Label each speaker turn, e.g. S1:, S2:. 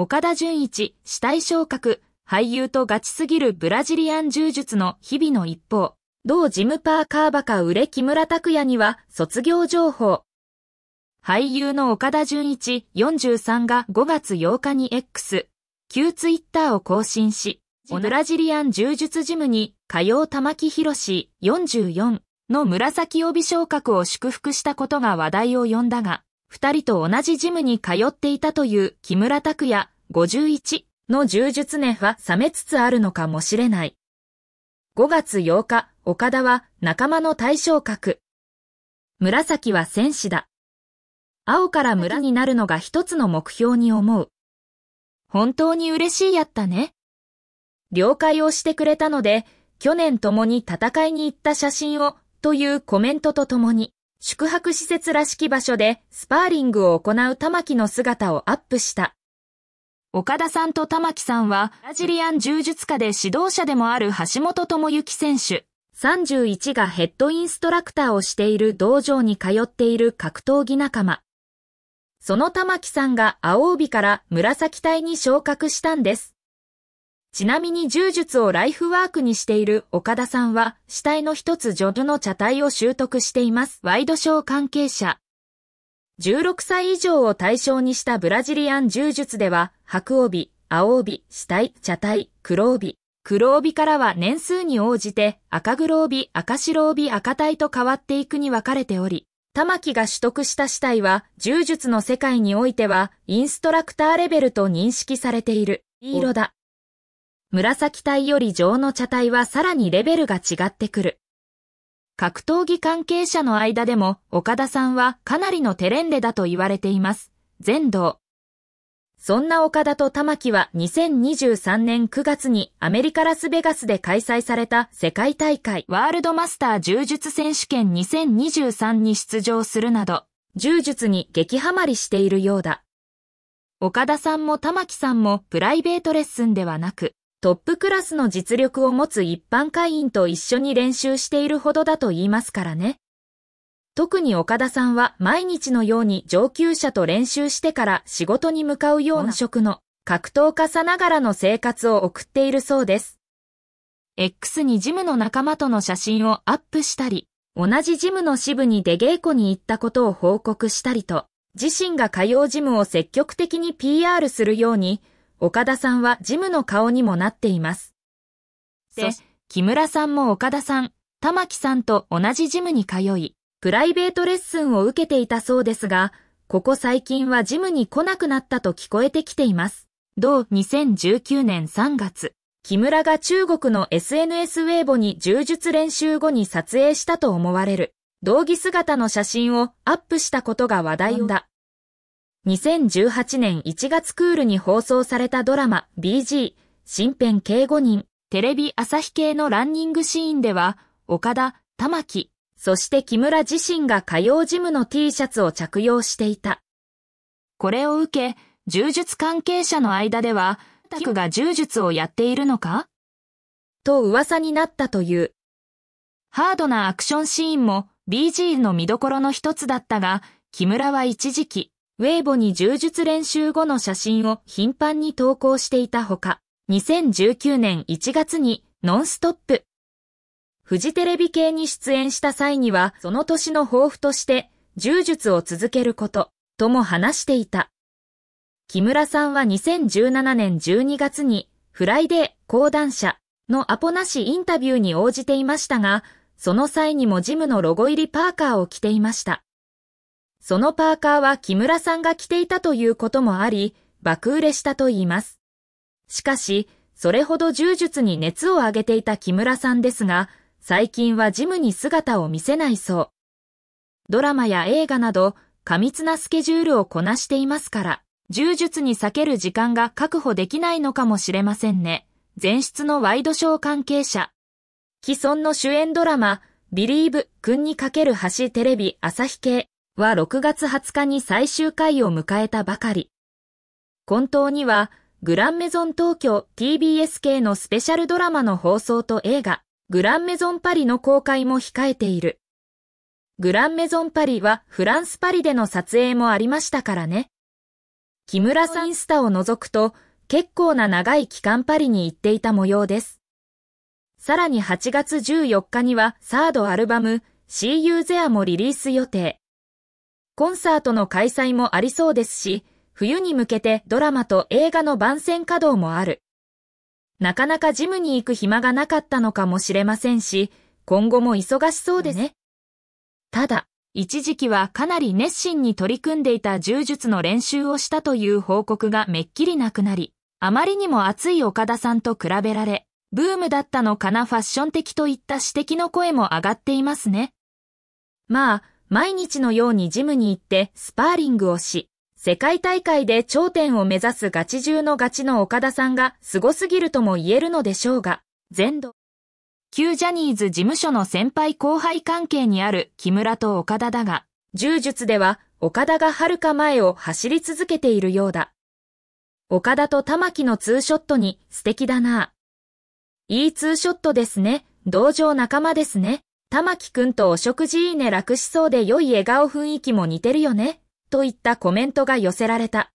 S1: 岡田純一、死体昇格、俳優とガチすぎるブラジリアン柔術の日々の一方、同ジムパーカーバカ売れ木村拓也には卒業情報。俳優の岡田純一43が5月8日に X、旧ツイッターを更新し、オブラジリアン柔術ジムに火曜玉木博44の紫帯昇格を祝福したことが話題を呼んだが、二人と同じジムに通っていたという木村拓也51の柔術年は冷めつつあるのかもしれない。5月8日、岡田は仲間の対象格。紫は戦士だ。青から村になるのが一つの目標に思う。本当に嬉しいやったね。了解をしてくれたので、去年共に戦いに行った写真をというコメントとともに、宿泊施設らしき場所でスパーリングを行う玉木の姿をアップした。岡田さんと玉木さんは、ブラジリアン柔術家で指導者でもある橋本智之選手、31がヘッドインストラクターをしている道場に通っている格闘技仲間。その玉木さんが青帯から紫帯に昇格したんです。ちなみに柔術をライフワークにしている岡田さんは、死体の一つジョルの茶体を習得しています。ワイドショー関係者。16歳以上を対象にしたブラジリアン柔術では、白帯、青帯、死体、茶体、黒帯。黒帯からは年数に応じて、赤黒帯、赤白帯、赤帯と変わっていくに分かれており、玉木が取得した死体は、柔術の世界においては、インストラクターレベルと認識されている。色だ。紫体より上の茶体はさらにレベルが違ってくる。格闘技関係者の間でも岡田さんはかなりのテレンデだと言われています。全道。そんな岡田と玉木は2023年9月にアメリカ・ラスベガスで開催された世界大会ワールドマスター柔術選手権2023に出場するなど、柔術に激ハマりしているようだ。岡田さんも玉木さんもプライベートレッスンではなく、トップクラスの実力を持つ一般会員と一緒に練習しているほどだと言いますからね。特に岡田さんは毎日のように上級者と練習してから仕事に向かうような職の格闘家さながらの生活を送っているそうです。X にジムの仲間との写真をアップしたり、同じジムの支部に出稽古に行ったことを報告したりと、自身が通うジムを積極的に PR するように、岡田さんはジムの顔にもなっています。で、木村さんも岡田さん、玉木さんと同じジムに通い、プライベートレッスンを受けていたそうですが、ここ最近はジムに来なくなったと聞こえてきています。同2019年3月、木村が中国の SNS ウェーボに柔術練習後に撮影したと思われる、道着姿の写真をアップしたことが話題だ。2018年1月クールに放送されたドラマ BG 新編警護人テレビ朝日系のランニングシーンでは岡田、玉木、そして木村自身が火曜ジムの T シャツを着用していた。これを受け、柔術関係者の間では、タクが柔術をやっているのかと噂になったという。ハードなアクションシーンも BG の見どころの一つだったが、木村は一時期、ウェイボに柔術練習後の写真を頻繁に投稿していたほか、2019年1月にノンストップ。フジテレビ系に出演した際には、その年の抱負として、柔術を続けること、とも話していた。木村さんは2017年12月に、フライデー講談社のアポなしインタビューに応じていましたが、その際にもジムのロゴ入りパーカーを着ていました。そのパーカーは木村さんが着ていたということもあり、爆売れしたと言います。しかし、それほど柔術に熱を上げていた木村さんですが、最近はジムに姿を見せないそう。ドラマや映画など、過密なスケジュールをこなしていますから、柔術に避ける時間が確保できないのかもしれませんね。前出のワイドショー関係者。既存の主演ドラマ、ビリーブ、君にかける橋テレビ朝日系は6月20日に最終回を迎えたばかり。本当には、グランメゾン東京 TBS 系のスペシャルドラマの放送と映画、グランメゾンパリの公開も控えている。グランメゾンパリはフランスパリでの撮影もありましたからね。木村さんインスタを除くと、結構な長い期間パリに行っていた模様です。さらに8月14日にはサードアルバム See You There もリリース予定。コンサートの開催もありそうですし、冬に向けてドラマと映画の番宣稼働もある。なかなかジムに行く暇がなかったのかもしれませんし、今後も忙しそうですね。ただ、一時期はかなり熱心に取り組んでいた柔術の練習をしたという報告がめっきりなくなり、あまりにも熱い岡田さんと比べられ、ブームだったのかなファッション的といった指摘の声も上がっていますね。まあ、毎日のようにジムに行ってスパーリングをし、世界大会で頂点を目指すガチ中のガチの岡田さんが凄すすぎるとも言えるのでしょうが、全土。旧ジャニーズ事務所の先輩後輩関係にある木村と岡田だが、柔術では岡田が遥か前を走り続けているようだ。岡田と玉木のツーショットに素敵だな。いいツーショットですね。同情仲間ですね。玉木くんとお食事いいね楽しそうで良い笑顔雰囲気も似てるよね、といったコメントが寄せられた。